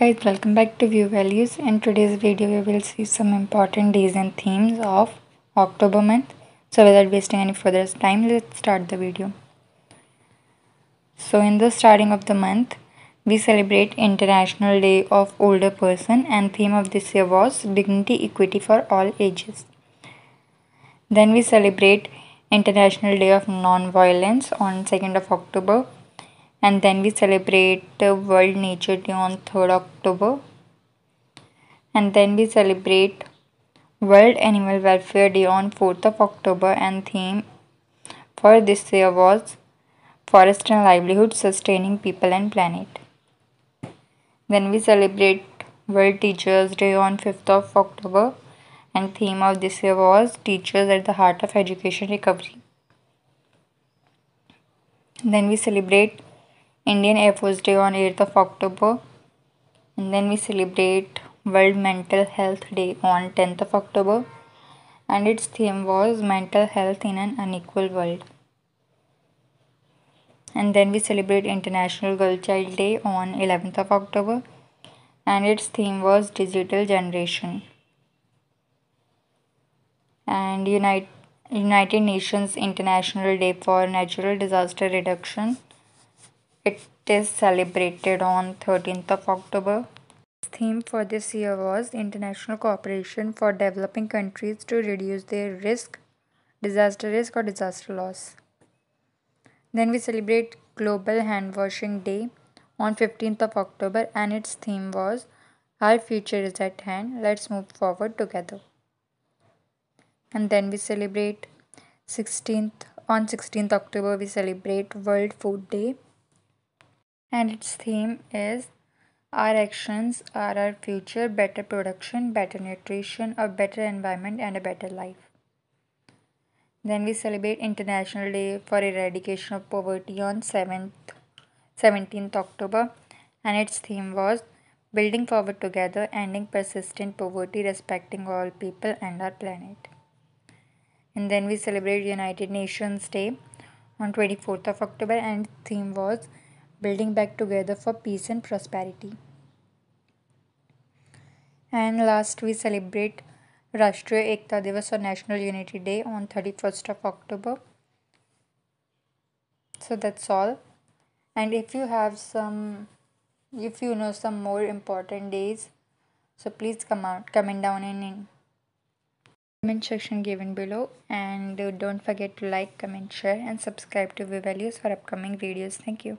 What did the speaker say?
guys welcome back to view values in today's video we will see some important days and themes of october month so without wasting any further time let's start the video so in the starting of the month we celebrate international day of older person and theme of this year was dignity equity for all ages then we celebrate international day of non-violence on 2nd of october and then we celebrate World Nature Day on 3rd October and then we celebrate World Animal Welfare Day on 4th of October and theme for this year was Forest and Livelihood Sustaining People and Planet. Then we celebrate World Teachers Day on 5th of October and theme of this year was Teachers at the Heart of Education Recovery. Then we celebrate Indian Air Force Day on 8th of October. And then we celebrate World Mental Health Day on 10th of October. And its theme was Mental Health in an Unequal World. And then we celebrate International Girl Child Day on 11th of October. And its theme was Digital Generation. And United United Nations International Day for Natural Disaster Reduction it is celebrated on 13th of October. theme for this year was international cooperation for developing countries to reduce their risk, disaster risk or disaster loss. Then we celebrate Global Hand Washing Day on 15th of October and its theme was our future is at hand. Let's move forward together. And then we celebrate 16th on 16th October we celebrate World Food Day and its theme is our actions are our future, better production, better nutrition, a better environment, and a better life. Then we celebrate International Day for Eradication of Poverty on 7th, 17th October, and its theme was Building Forward Together, Ending Persistent Poverty, Respecting All People and Our Planet. And then we celebrate United Nations Day on 24th of October, and theme was building back together for peace and prosperity. And last, we celebrate Rashtriya Ekta Devas or National Unity Day on 31st of October. So that's all. And if you have some, if you know some more important days, so please come out, comment down in, in comment section given below. And don't forget to like, comment, share, and subscribe to View Values for upcoming videos. Thank you.